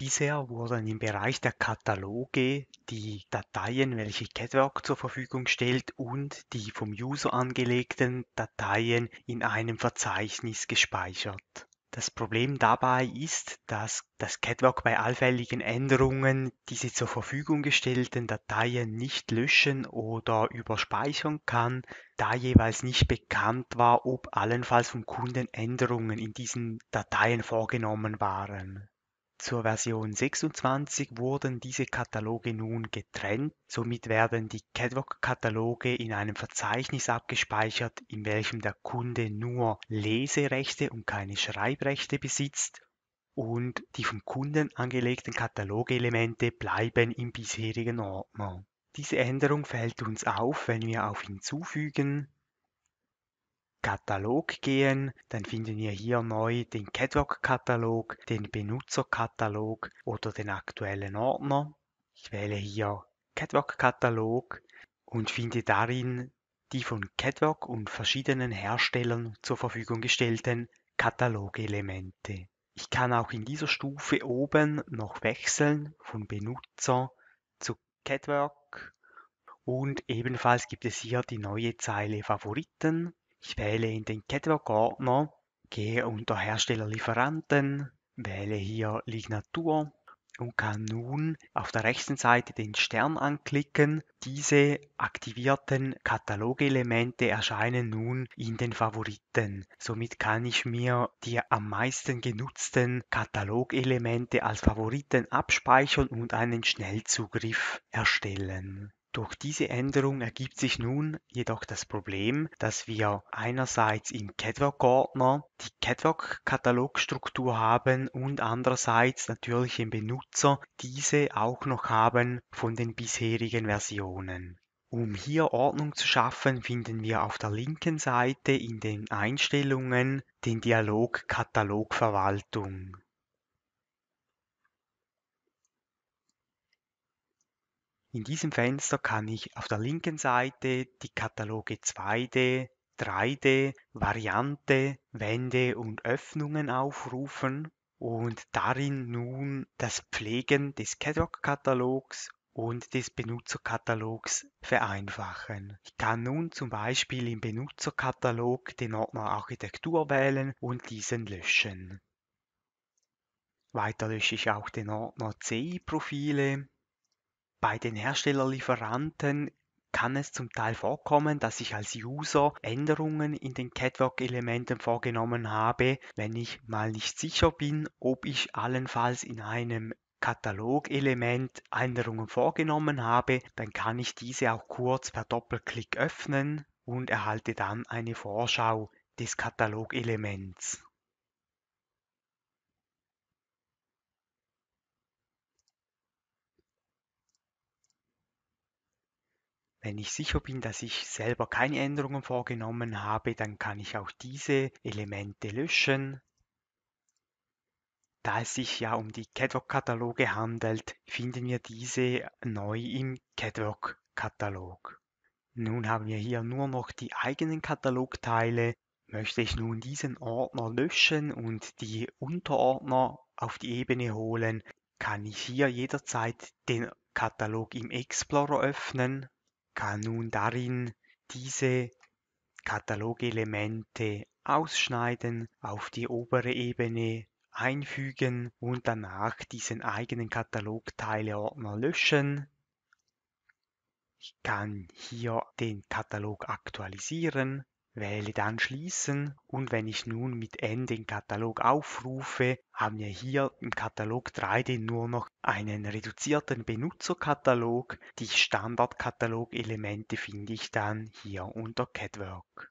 Bisher wurden im Bereich der Kataloge die Dateien, welche CatWalk zur Verfügung stellt, und die vom User angelegten Dateien in einem Verzeichnis gespeichert. Das Problem dabei ist, dass das CatWalk bei allfälligen Änderungen diese zur Verfügung gestellten Dateien nicht löschen oder überspeichern kann, da jeweils nicht bekannt war, ob allenfalls vom Kunden Änderungen in diesen Dateien vorgenommen waren. Zur Version 26 wurden diese Kataloge nun getrennt, somit werden die Cadvoc-Kataloge in einem Verzeichnis abgespeichert, in welchem der Kunde nur Leserechte und keine Schreibrechte besitzt und die vom Kunden angelegten Katalogelemente bleiben im bisherigen Ordner. Diese Änderung fällt uns auf, wenn wir auf Hinzufügen, Katalog gehen, dann finden wir hier neu den Cadrock-Katalog, den Benutzerkatalog oder den aktuellen Ordner. Ich wähle hier Cadrock-Katalog und finde darin die von Cadrock und verschiedenen Herstellern zur Verfügung gestellten Katalogelemente. Ich kann auch in dieser Stufe oben noch wechseln von Benutzer zu Cadwork und ebenfalls gibt es hier die neue Zeile Favoriten ich wähle in den Catalog-Ordner, gehe unter Hersteller Lieferanten, wähle hier Lignatur und kann nun auf der rechten Seite den Stern anklicken. Diese aktivierten Katalogelemente erscheinen nun in den Favoriten. Somit kann ich mir die am meisten genutzten Katalogelemente als Favoriten abspeichern und einen Schnellzugriff erstellen. Durch diese Änderung ergibt sich nun jedoch das Problem, dass wir einerseits im CADWalk-Ordner die CADWalk-Katalogstruktur haben und andererseits natürlich im Benutzer diese auch noch haben von den bisherigen Versionen. Um hier Ordnung zu schaffen, finden wir auf der linken Seite in den Einstellungen den Dialog Katalogverwaltung. In diesem Fenster kann ich auf der linken Seite die Kataloge 2D, 3D, Variante, Wände und Öffnungen aufrufen und darin nun das Pflegen des CADOC-Katalogs und des Benutzerkatalogs vereinfachen. Ich kann nun zum Beispiel im Benutzerkatalog den Ordner Architektur wählen und diesen löschen. Weiter lösche ich auch den Ordner CI-Profile bei den Herstellerlieferanten kann es zum Teil vorkommen, dass ich als User Änderungen in den Catwalk-Elementen vorgenommen habe, wenn ich mal nicht sicher bin, ob ich allenfalls in einem Katalogelement Änderungen vorgenommen habe, dann kann ich diese auch kurz per Doppelklick öffnen und erhalte dann eine Vorschau des Katalogelements. Wenn ich sicher bin, dass ich selber keine Änderungen vorgenommen habe, dann kann ich auch diese Elemente löschen. Da es sich ja um die CADWORK-Kataloge handelt, finden wir diese neu im CADWORK-Katalog. Nun haben wir hier nur noch die eigenen Katalogteile. Möchte ich nun diesen Ordner löschen und die Unterordner auf die Ebene holen, kann ich hier jederzeit den Katalog im Explorer öffnen kann nun darin diese Katalogelemente ausschneiden, auf die obere Ebene einfügen und danach diesen eigenen Katalogteileordner löschen. Ich kann hier den Katalog aktualisieren Wähle dann Schließen und wenn ich nun mit N den Katalog aufrufe, haben wir hier im Katalog 3D nur noch einen reduzierten Benutzerkatalog. Die Standardkatalogelemente finde ich dann hier unter CADWORK.